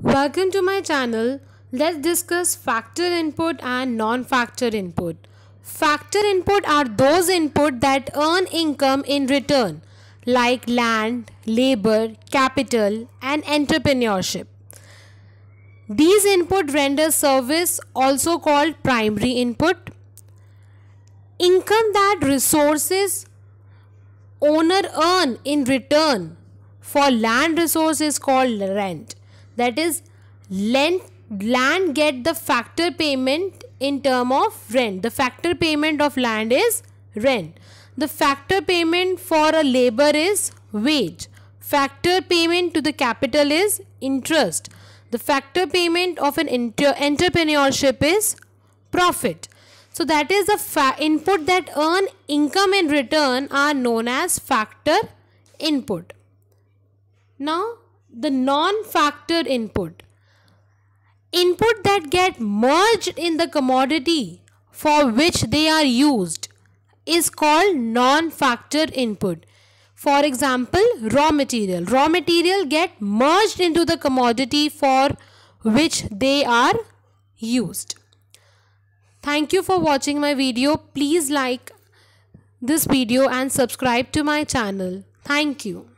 Welcome to my channel. Let's discuss factor input and non-factor input. Factor input are those input that earn income in return like land, labor, capital and entrepreneurship. These input render service also called primary input. Income that resources owner earn in return for land resource is called rent that is land get the factor payment in term of rent. The factor payment of land is rent. The factor payment for a labor is wage. Factor payment to the capital is interest. The factor payment of an entrepreneurship is profit. So that is the input that earn income in return are known as factor input. Now the non-factor input input that get merged in the commodity for which they are used is called non-factor input for example raw material raw material get merged into the commodity for which they are used thank you for watching my video please like this video and subscribe to my channel thank you